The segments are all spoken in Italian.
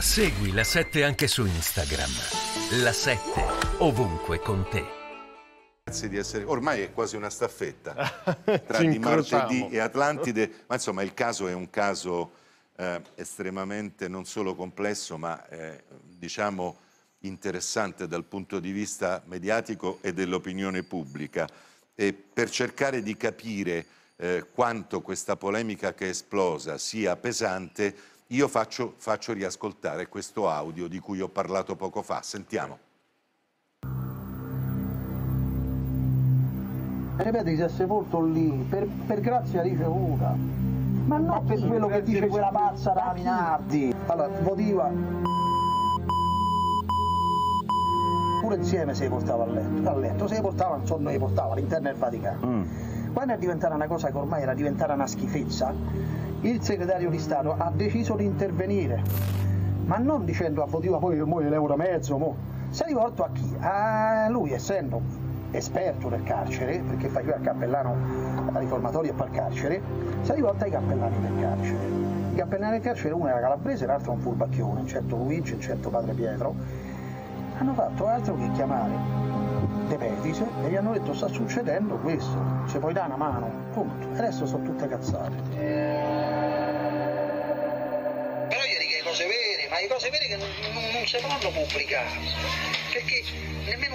Segui la 7 anche su Instagram. La 7 ovunque con te. Grazie di essere. Ormai è quasi una staffetta tra Di Martedì e Atlantide, ma insomma il caso è un caso eh, estremamente non solo complesso, ma eh, diciamo interessante dal punto di vista mediatico e dell'opinione pubblica. E per cercare di capire eh, quanto questa polemica che è esplosa sia pesante, io faccio, faccio riascoltare questo audio di cui ho parlato poco fa. Sentiamo. ripete si è sepolto lì per, per grazia ricevuta ma non per quello che dice quella pazza da Minardi allora motiva pure insieme se li portava a letto a letto se li portava insomma li portava all'interno del Vaticano mm. quando è diventata una cosa che ormai era diventata una schifezza il segretario di Stato ha deciso di intervenire, ma non dicendo a Votiva poi che muore l'euro e mezzo, mo. si è rivolto a chi? A lui, essendo esperto del carcere, perché faceva al cappellano al riformatorio e poi al carcere, si è rivolto ai cappellani del carcere. I cappellani del carcere, uno era calabrese e l'altro un furbacchione, un certo Luigi, un certo padre Pietro, hanno fatto altro che chiamare De Petice e gli hanno detto sta succedendo questo, se puoi dare una mano, punto. E adesso sono tutte cazzate. le cose vere che non, non, non si possono pubblicare, perché nemmeno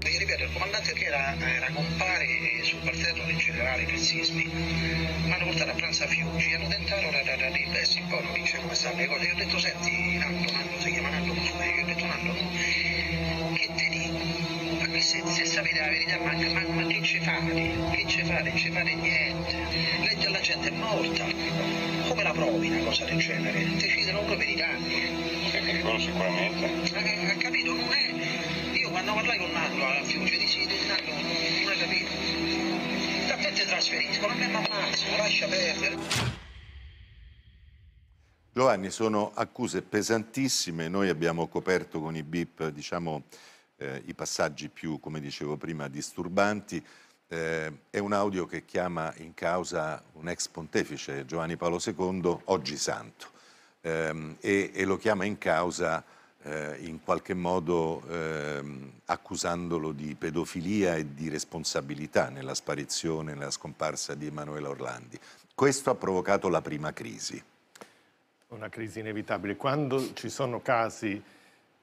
ripeto, il comandante che era, era compare sul balterno del generale per sismi, mi hanno portato a pranzo a Fiuggi, hanno tentato da, ah, da, da di pezzi, eh, poi non dice come stanno le cose, io ho detto senti Nando, Nando si chiama Nando eh. io ho detto Nando, che te dico? Ma qui se, se sapete la verità, ma, ma, ma che ci fate? Che ci fate? non Ci fate niente, la, la gente è morta provi, una cosa del genere, decidono proprio per i danni. Sì, quello sicuramente. Ha, ha capito, non è... Io quando parlai con Nardo alla Fiume, dissi, Nardo, non hai capito. Da te ti trasferiscono, a me mi ammazzano, lascia perdere. Giovanni, sono accuse pesantissime, noi abbiamo coperto con i BIP diciamo, eh, i passaggi più, come dicevo prima, disturbanti. Eh, è un audio che chiama in causa un ex pontefice, Giovanni Paolo II, oggi santo, ehm, e, e, lo chiama in causa eh, in qualche modo ehm, accusandolo di pedofilia e di responsabilità nella sparizione, nella scomparsa di Emanuele Orlandi. Questo ha provocato la prima crisi. Una crisi inevitabile. Quando ci sono casi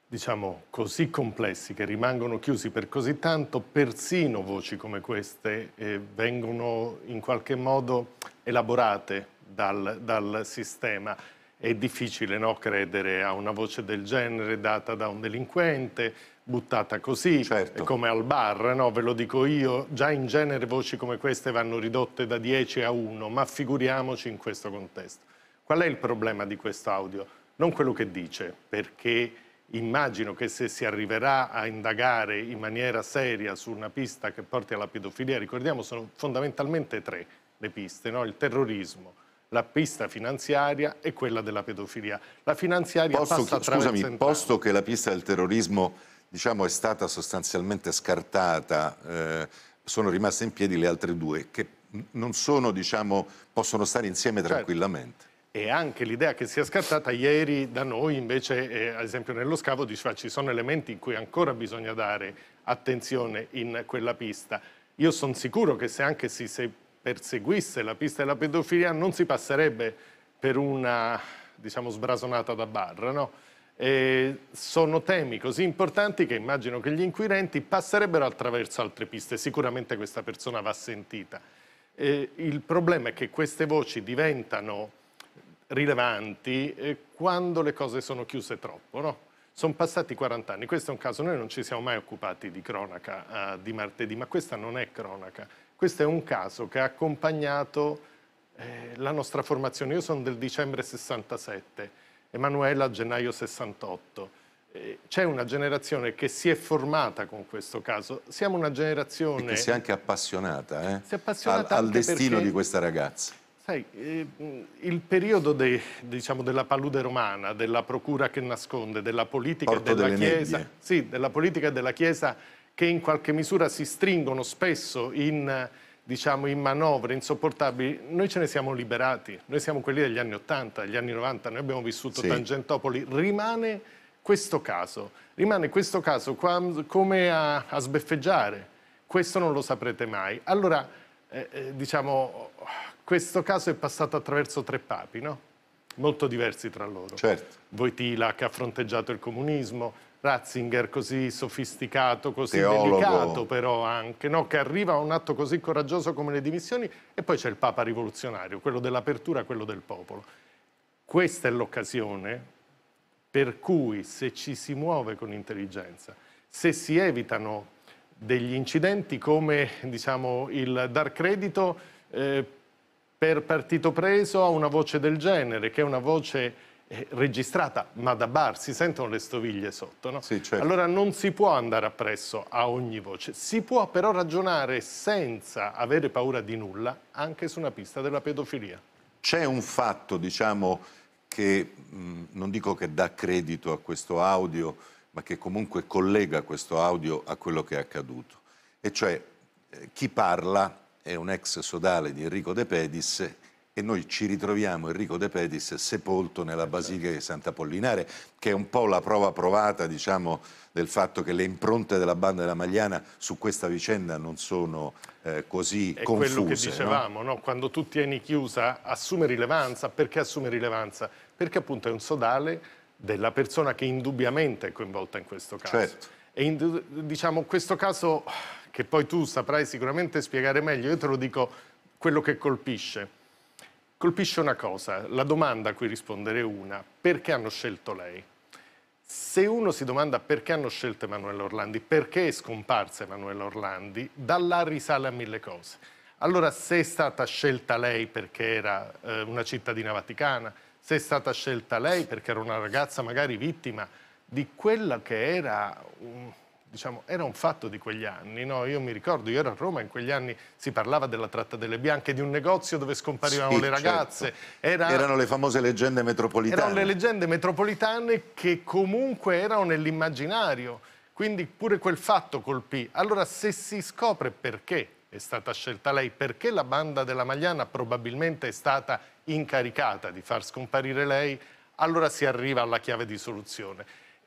diciamo così complessi che rimangono chiusi per così tanto, persino voci come queste eh, vengono in qualche modo elaborate dal, dal sistema. È difficile no, credere a una voce del genere data da un delinquente, buttata così, certo. come al bar, no? ve lo dico io, già in genere voci come queste vanno ridotte da 10 a 1, ma figuriamoci in questo contesto. Qual è il problema di questo audio? Non quello che dice, perché immagino che se si arriverà a indagare in maniera seria su una pista che porti alla pedofilia, ricordiamo sono fondamentalmente tre le piste, no? il terrorismo, la pista finanziaria e quella della pedofilia. La finanziaria posto, passa Scusami, entrambi. posto che la pista del terrorismo diciamo, è stata sostanzialmente scartata, eh, sono rimaste in piedi le altre due che non sono, diciamo, possono stare insieme certo. tranquillamente. Certo e anche l'idea che sia scattata ieri da noi invece, eh, ad esempio nello scavo, diceva ci sono elementi in cui ancora bisogna dare attenzione in quella pista. Io sono sicuro che se anche si se perseguisse la pista della pedofilia non si passerebbe per una, diciamo, sbrasonata da barra, no? sono temi così importanti che immagino che gli inquirenti passerebbero attraverso altre piste, sicuramente questa persona va sentita. E il problema è che queste voci diventano rilevanti eh, quando le cose sono chiuse troppo, no? Sono passati 40 anni, questo è un caso, noi non ci siamo mai occupati di cronaca eh, di martedì, ma questa non è cronaca, questo è un caso che ha accompagnato eh, la nostra formazione. Io sono del dicembre 67, Emanuela gennaio 68. Eh, c'è una generazione che si è formata con questo caso, siamo una generazione... E che si è anche appassionata, eh? è appassionata al, al destino perché... di questa ragazza. Sai, eh, il periodo de, diciamo, della palude romana, della procura che nasconde, della politica Porto della Chiesa, sì, della politica della Chiesa che in qualche misura si stringono spesso in, diciamo, in manovre insopportabili, noi ce ne siamo liberati, noi siamo quelli degli anni 80, degli anni 90, noi abbiamo vissuto sì. Tangentopoli, rimane questo caso, rimane questo caso qua, come a, a sbeffeggiare, questo non lo saprete mai. Allora, eh, eh diciamo, questo caso è passato attraverso tre papi, no? molto diversi tra loro. Certo. Voitila che ha fronteggiato il comunismo, Ratzinger così sofisticato, così Teologo. delicato però anche, no? che arriva a un atto così coraggioso come le dimissioni e poi c'è il Papa rivoluzionario, quello dell'apertura, quello del popolo. Questa è l'occasione per cui se ci si muove con intelligenza, se si evitano degli incidenti come diciamo, il dar credito eh, per partito preso a una voce del genere, che è una voce eh, registrata, ma da bar si sentono le stoviglie sotto. No? Sì, certo. Allora non si può andare appresso a ogni voce, si può però ragionare senza avere paura di nulla anche su una pista della pedofilia. C'è un fatto, diciamo, che mh, mm, non dico che dà credito a questo audio, ma che comunque collega questo audio a quello che è accaduto. E cioè eh, chi parla è un ex sodale di Enrico De Pedis e noi ci ritroviamo Enrico De Pedis sepolto nella Basilica di Sant'Apollinare, che è un po' la prova provata diciamo, del fatto che le impronte della banda della Magliana su questa vicenda non sono eh, così è confuse. È quello che dicevamo, no? No? quando tu tieni chiusa assume rilevanza, perché assume rilevanza? Perché appunto è un sodale della persona che indubbiamente è coinvolta in questo caso. Certo. E in diciamo, questo caso, che poi tu saprai sicuramente spiegare meglio, io te lo dico quello che colpisce. Colpisce una cosa, la domanda a cui rispondere è una, perché hanno scelto lei? Se uno si domanda perché hanno scelto Emanuele Orlandi, perché è scomparsa Emanuele Orlandi, da là risale a mille cose. Allora, se è stata scelta lei perché era eh, una cittadina vaticana, se è stata scelta lei perché era una ragazza magari vittima di quello che era un, diciamo, era un fatto di quegli anni. No? Io mi ricordo, io ero a Roma, in quegli anni si parlava della tratta delle bianche, di un negozio dove scomparivano sì, le certo. ragazze. Certo. Era, erano le famose leggende metropolitane. Erano le leggende metropolitane che comunque erano nell'immaginario. Quindi pure quel fatto colpì. Allora se si scopre perché è stata scelta lei, perché la banda della Magliana probabilmente è stata incaricata di far scomparire lei, allora si arriva alla chiave di soluzione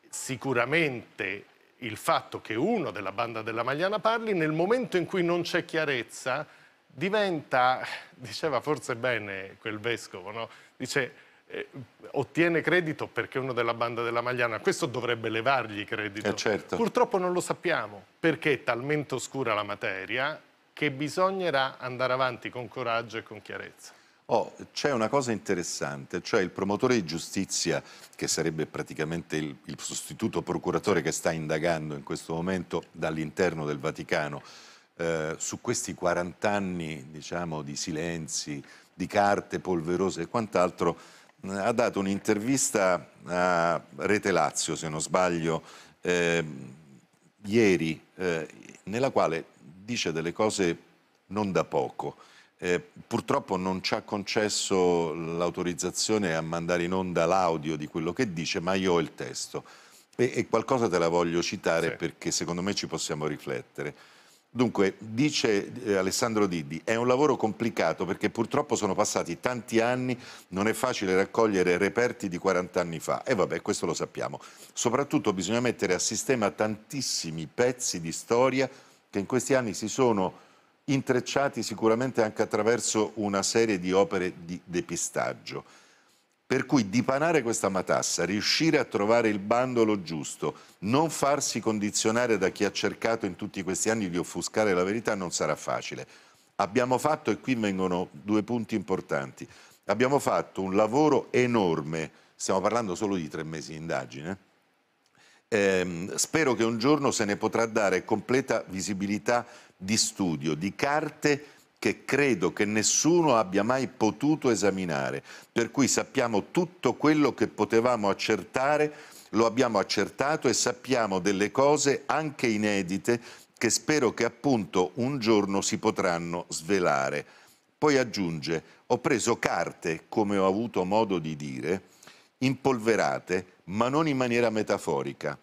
sicuramente il fatto che uno della banda della Magliana parli, nel momento in cui non c'è chiarezza, diventa, diceva forse bene quel vescovo, no? dice eh, ottiene credito perché uno della banda della Magliana, questo dovrebbe levargli credito. Eh certo. Purtroppo non lo sappiamo perché è talmente oscura la materia che bisognerà andare avanti con coraggio e con chiarezza. Oh, c'è una cosa interessante, cioè il promotore di giustizia, che sarebbe praticamente il, il sostituto procuratore che sta indagando in questo momento dall'interno del Vaticano, eh, su questi 40 anni diciamo, di silenzi, di carte polverose e quant'altro, eh, ha dato un'intervista a Rete Lazio, se non sbaglio, ehm, eh, ieri, nella quale dice delle cose non da poco eh, purtroppo non ci ha concesso l'autorizzazione a mandare in onda l'audio di quello che dice, ma io ho il testo. E, e qualcosa te la voglio citare sì. perché secondo me ci possiamo riflettere. Dunque, dice eh, Alessandro Diddi, è un lavoro complicato perché purtroppo sono passati tanti anni, non è facile raccogliere reperti di 40 anni fa. E vabbè, questo lo sappiamo. Soprattutto bisogna mettere a sistema tantissimi pezzi di storia che in questi anni si sono intrecciati sicuramente anche attraverso una serie di opere di depistaggio. Per cui dipanare questa matassa, riuscire a trovare il bandolo giusto, non farsi condizionare da chi ha cercato in tutti questi anni di offuscare la verità non sarà facile. Abbiamo fatto, e qui vengono due punti importanti, abbiamo fatto un lavoro enorme, stiamo parlando solo di tre mesi di indagine, eh, spero che un giorno se ne potrà dare completa visibilità di studio, di carte che credo che nessuno abbia mai potuto esaminare, per cui sappiamo tutto quello che potevamo accertare, lo abbiamo accertato e sappiamo delle cose anche inedite che spero che appunto un giorno si potranno svelare. Poi aggiunge, ho preso carte, come ho avuto modo di dire, impolverate, ma non in maniera metaforica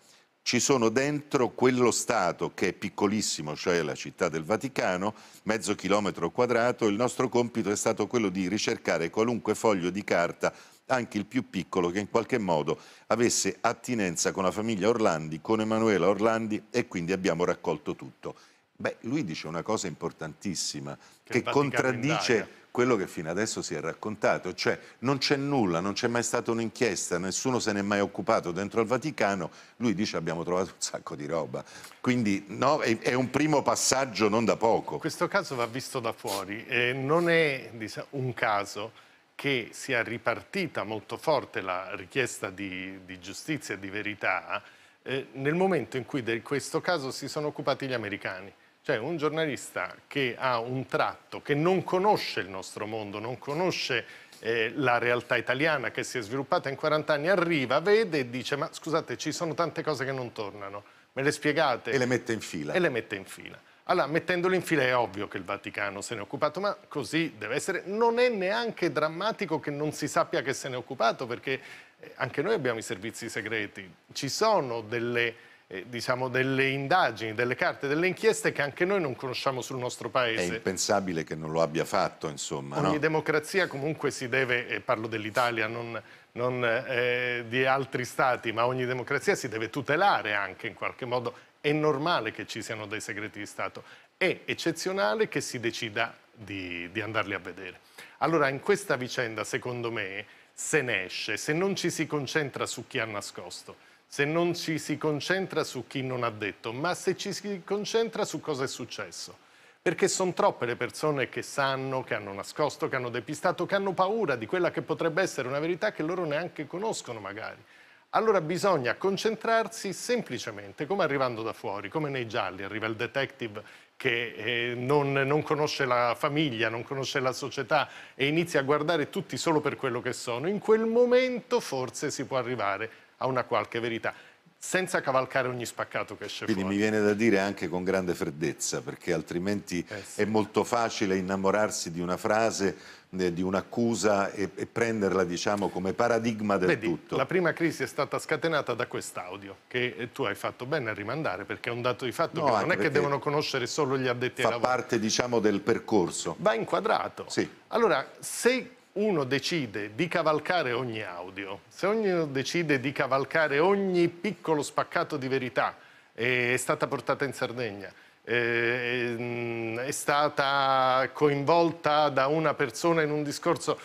ci sono dentro quello Stato che è piccolissimo, cioè la città del Vaticano, mezzo chilometro quadrato, il nostro compito è stato quello di ricercare qualunque foglio di carta, anche il più piccolo, che in qualche modo avesse attinenza con la famiglia Orlandi, con Emanuela Orlandi e quindi abbiamo raccolto tutto. Beh, lui dice una cosa importantissima che, che contraddice quello che fino adesso si è raccontato, cioè non c'è nulla, non c'è mai stata un'inchiesta, nessuno se n'è mai occupato dentro al Vaticano, lui dice abbiamo trovato un sacco di roba, quindi no, è, è, un primo passaggio non da poco. Questo caso va visto da fuori, eh, non è un caso che sia ripartita molto forte la richiesta di, di giustizia e di verità eh, nel momento in cui di questo caso si sono occupati gli americani. Cioè un giornalista che ha un tratto, che non conosce il nostro mondo, non conosce eh, la realtà italiana che si è sviluppata in 40 anni, arriva, vede e dice ma scusate ci sono tante cose che non tornano, me le spiegate? E le mette in fila. E le mette in fila. Allora, mettendolo in fila è ovvio che il Vaticano se ne è occupato, ma così deve essere. Non è neanche drammatico che non si sappia che se ne è occupato, perché eh, anche noi abbiamo i servizi segreti. Ci sono delle eh, diciamo, delle indagini, delle carte, delle inchieste che anche noi non conosciamo sul nostro paese. È impensabile che non lo abbia fatto, insomma. Ogni no? democrazia comunque si deve, e parlo dell'Italia, non, non eh, di altri stati, ma ogni democrazia si deve tutelare anche in qualche modo. È normale che ci siano dei segreti di Stato, è eccezionale che si decida di, di andarli a vedere. Allora, in questa vicenda, secondo me, se ne esce, se non ci si concentra su chi ha nascosto se non ci si concentra su chi non ha detto, ma se ci si concentra su cosa è successo. Perché sono troppe le persone che sanno, che hanno nascosto, che hanno depistato, che hanno paura di quella che potrebbe essere una verità che loro neanche conoscono magari. Allora bisogna concentrarsi semplicemente, come arrivando da fuori, come nei gialli, arriva il detective che eh, non, non, conosce la famiglia, non conosce la società e inizia a guardare tutti solo per quello che sono. In quel momento forse si può arrivare a una qualche verità senza cavalcare ogni spaccato che esce Quindi fuori. Quindi mi viene da dire anche con grande freddezza, perché altrimenti eh sì. è molto facile innamorarsi di una frase, eh, di un'accusa e, e, prenderla diciamo come paradigma del Vedi, tutto. La prima crisi è stata scatenata da quest'audio, che eh, tu hai fatto bene a rimandare, perché è un dato di fatto no, che non è che devono conoscere solo gli addetti ai lavori. Fa parte diciamo del percorso. Va inquadrato. Sì. Allora, se uno decide di cavalcare ogni audio, se ognuno decide di cavalcare ogni piccolo spaccato di verità, eh, è stata portata in Sardegna, eh, è stata coinvolta da una persona in un discorso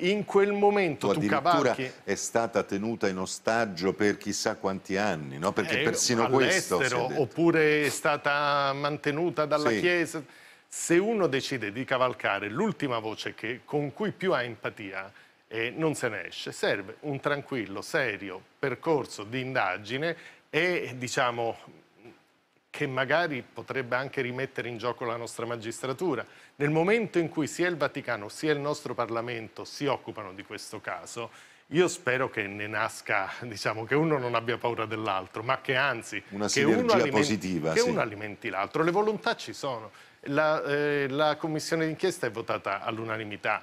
in quel momento o tu cavalchi è stata tenuta in ostaggio per chissà quanti anni no? perché eh, persino questo oppure è stata mantenuta dalla sì. chiesa se uno decide di cavalcare l'ultima voce che, con cui più ha empatia e eh, non se ne esce, serve un tranquillo, serio percorso di indagine e diciamo che magari potrebbe anche rimettere in gioco la nostra magistratura. Nel momento in cui sia il Vaticano sia il nostro Parlamento si occupano di questo caso, io spero che ne nasca, diciamo, che uno non abbia paura dell'altro, ma che anzi... Una che sinergia uno alimenti, positiva. Che sì. uno alimenti l'altro. Le volontà ci sono la, eh, la commissione d'inchiesta è votata all'unanimità.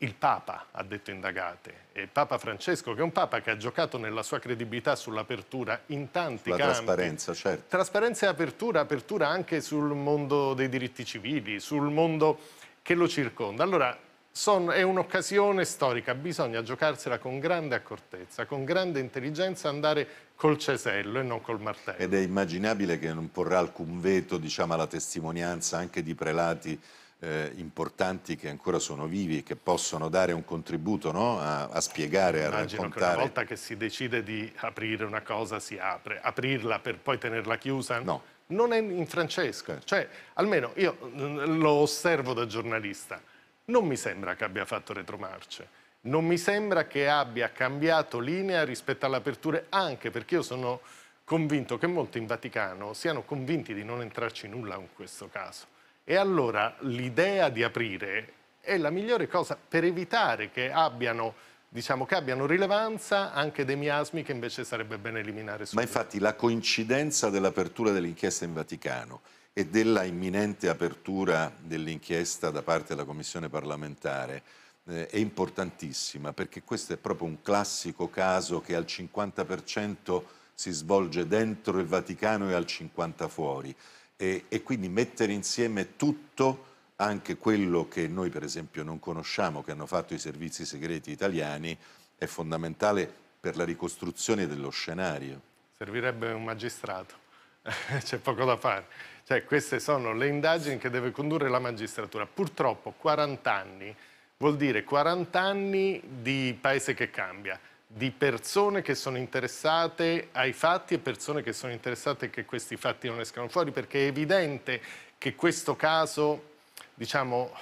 Il Papa ha detto indagate, e Papa Francesco, che è un Papa che ha giocato nella sua credibilità sull'apertura in tanti La campi. trasparenza, certo. Trasparenza e apertura, apertura anche sul mondo dei diritti civili, sul mondo che lo circonda. Allora, son, è un'occasione storica, bisogna giocarsela con grande accortezza, con grande intelligenza, andare col cesello e non col martello. Ed è immaginabile che non porrà alcun veto diciamo, alla testimonianza anche di prelati eh, importanti che ancora sono vivi, che possono dare un contributo no? a, a, spiegare, a Immagino che una volta che si decide di aprire una cosa si apre, aprirla per poi tenerla chiusa? No. Non è in Francesco, certo. cioè almeno io mm, lo osservo da giornalista, non mi sembra che abbia fatto retromarce non mi sembra che abbia cambiato linea rispetto all'apertura, anche perché io sono convinto che molti in Vaticano siano convinti di non entrarci nulla in questo caso. E allora l'idea di aprire è la migliore cosa per evitare che abbiano, diciamo, che abbiano rilevanza anche dei miasmi che invece sarebbe bene eliminare subito. Ma infatti la coincidenza dell'apertura dell'inchiesta in Vaticano e della imminente apertura dell'inchiesta da parte della Commissione parlamentare eh, è importantissima perché questo è proprio un classico caso che al 50% si svolge dentro il Vaticano e al 50% fuori e, e quindi mettere insieme tutto anche quello che noi per esempio non conosciamo, che hanno fatto i servizi segreti italiani, è fondamentale per la ricostruzione dello scenario. Servirebbe un magistrato, c'è poco da fare. Cioè, queste sono le indagini che deve condurre la magistratura. Purtroppo 40 anni Vuol dire 40 anni di paese che cambia, di persone che sono interessate ai fatti e persone che sono interessate che questi fatti non escano fuori, perché è evidente che questo caso, diciamo,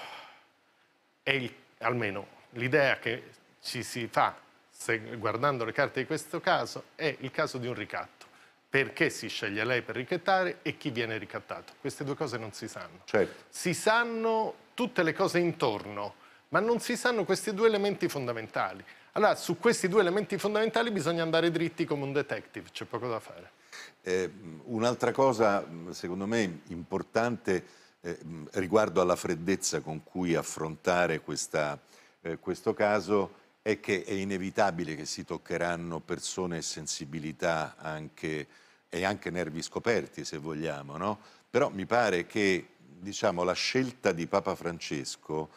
è il, almeno l'idea che ci si fa se, guardando le carte di questo caso, è il caso di un ricatto perché si sceglie lei per ricattare e chi viene ricattato. Queste due cose non si sanno. Certo. Si sanno tutte le cose intorno, ma non si sanno questi due elementi fondamentali. Allora, su questi due elementi fondamentali bisogna andare dritti come un detective, c'è poco da fare. Eh, un'altra cosa, secondo me, importante eh, riguardo alla freddezza con cui affrontare questa, eh, questo caso è che è inevitabile che si toccheranno persone e sensibilità anche, e anche nervi scoperti, se vogliamo, no? Però mi pare che diciamo, la scelta di Papa Francesco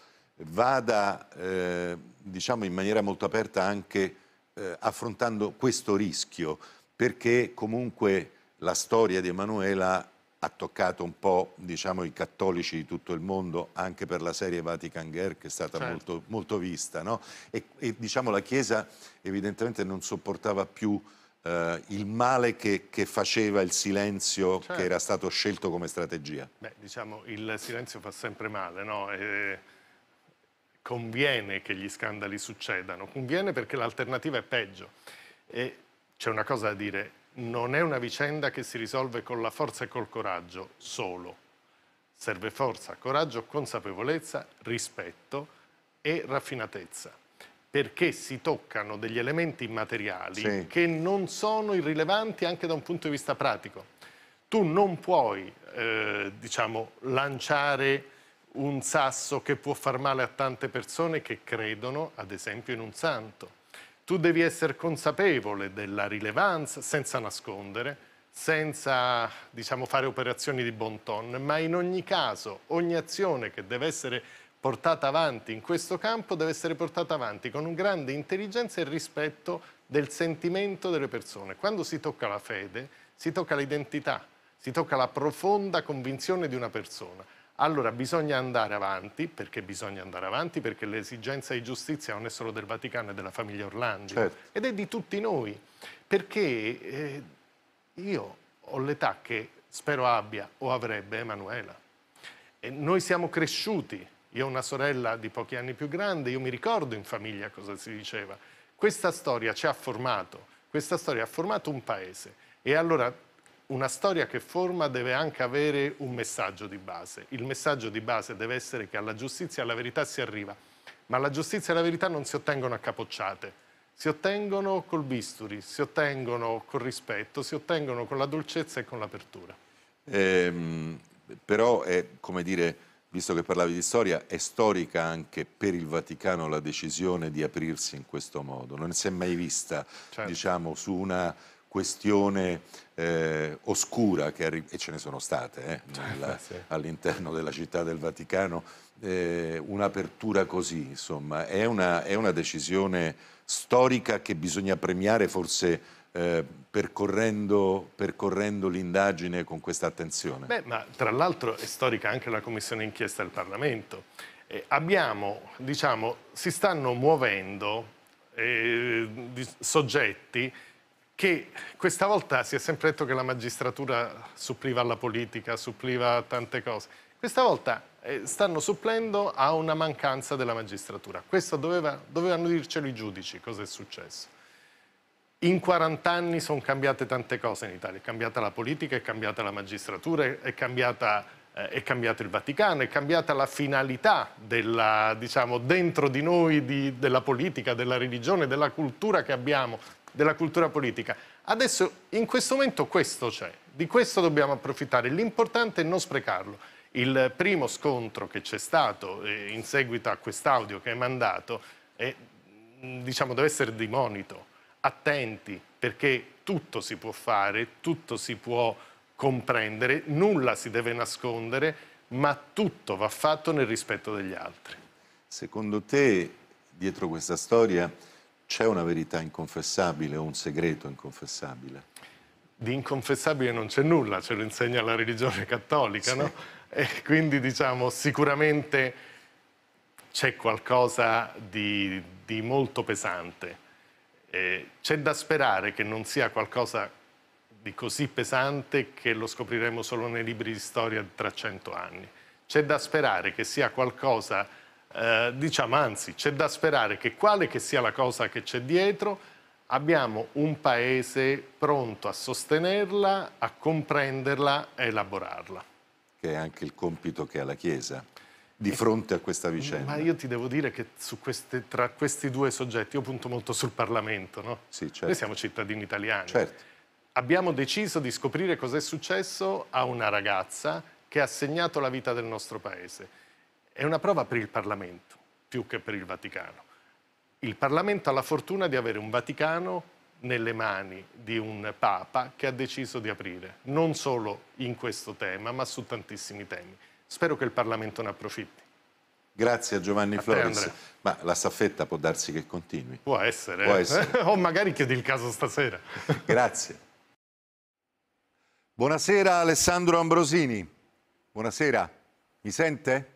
vada eh, diciamo in maniera molto aperta anche eh, affrontando questo rischio, perché comunque la storia di Emanuela ha toccato un po' diciamo, i cattolici di tutto il mondo, anche per la serie Vatican Girl che è stata certo. molto, molto, vista. No? E, e diciamo, la Chiesa evidentemente non sopportava più eh, il male che, che, faceva il silenzio certo. che era stato scelto come strategia. Beh, diciamo, il silenzio fa sempre male, no? E conviene che gli scandali succedano, conviene perché l'alternativa è peggio. E c'è una cosa da dire, non è una vicenda che si risolve con la forza e col coraggio solo. Serve forza, coraggio, consapevolezza, rispetto e raffinatezza, perché si toccano degli elementi immateriali sì. che non sono irrilevanti anche da un punto di vista pratico. Tu non puoi, eh, diciamo, lanciare un sasso che può far male a tante persone che credono, ad esempio, in un santo. Tu devi essere consapevole della rilevanza senza nascondere, senza diciamo, fare operazioni di bon ton, ma in ogni caso ogni azione che deve essere portata avanti in questo campo deve essere portata avanti con un grande intelligenza e rispetto del sentimento delle persone. Quando si tocca la fede, si tocca l'identità, si tocca la profonda convinzione di una persona. Allora bisogna andare avanti, perché bisogna andare avanti? Perché l'esigenza di giustizia non è solo del Vaticano è della famiglia Orlandi, certo. ed è di tutti noi, perché eh, io ho l'età che spero abbia o avrebbe Emanuela. E noi siamo cresciuti, io ho una sorella di pochi anni più grande, io mi ricordo in famiglia cosa si diceva. Questa storia ci ha formato, questa storia ha formato un paese e allora una storia che forma deve anche avere un messaggio di base. Il messaggio di base deve essere che alla giustizia e alla verità si arriva, ma la giustizia e la verità non si ottengono a capocciate, si ottengono col bisturi, si ottengono col rispetto, si ottengono con la dolcezza e con l'apertura. Eh, però è, come dire, visto che parlavi di storia, è storica anche per il Vaticano la decisione di aprirsi in questo modo. Non si è mai vista, certo. diciamo, su una questione eh, oscura, che e ce ne sono state eh, sì. all'interno della città del Vaticano, eh, un'apertura così, insomma, è una, è una, decisione storica che bisogna premiare forse eh, percorrendo, percorrendo l'indagine con questa attenzione. Beh, ma tra l'altro è storica anche la commissione inchiesta del Parlamento. Eh, abbiamo, diciamo, si stanno muovendo eh, soggetti che questa volta si è sempre detto che la magistratura suppliva alla politica, suppliva a tante cose. Questa volta eh, stanno supplendo a una mancanza della magistratura. Questo doveva, dovevano dircelo i giudici, cosa è successo. In 40 anni sono cambiate tante cose in Italia, è cambiata la politica, è cambiata la magistratura, è, cambiata, eh, è cambiato il Vaticano, è cambiata la finalità della, diciamo, dentro di noi di, della politica, della religione, della cultura che abbiamo, della cultura politica. Adesso, in questo momento, questo c'è. Di questo dobbiamo approfittare. L'importante è non sprecarlo. Il primo scontro che c'è stato eh, in seguito a quest'audio che hai mandato è, mm, diciamo, deve essere di monito. Attenti, perché tutto si può fare, tutto si può comprendere, nulla si deve nascondere, ma tutto va fatto nel rispetto degli altri. Secondo te, dietro questa storia c'è una verità inconfessabile o un segreto inconfessabile? Di inconfessabile non c'è nulla, ce lo insegna la religione cattolica, sì. no? E quindi diciamo sicuramente c'è qualcosa di, di, molto pesante. Eh, c'è da sperare che non sia qualcosa di così pesante che lo scopriremo solo nei libri di storia tra cento anni. C'è da sperare che sia qualcosa eh, diciamo anzi c'è da sperare che quale che sia la cosa che c'è dietro, abbiamo un paese pronto a sostenerla, a comprenderla a elaborarla. Che è anche il compito che ha la Chiesa di eh, fronte a questa vicenda. Ma io ti devo dire che queste, tra questi due soggetti io punto molto sul Parlamento, no? Sì, certo. Noi siamo cittadini italiani. Certo. Abbiamo deciso di scoprire cos'è successo a una ragazza che ha segnato la vita del nostro paese è una prova per il Parlamento, più che per il Vaticano. Il Parlamento ha la fortuna di avere un Vaticano nelle mani di un Papa che ha deciso di aprire, non solo in questo tema, ma su tantissimi temi. Spero che il Parlamento ne approfitti. Grazie a Giovanni a Flores. Te, ma la staffetta può darsi che continui. Può essere. Eh. Può essere. o magari chiedi il caso stasera. Grazie. Buonasera Alessandro Ambrosini. Buonasera. Mi sente?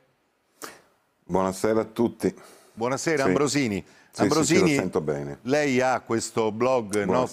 Buonasera a tutti. Buonasera sì. Ambrosini. Sì, Ambrosini, sì, lei ha questo blog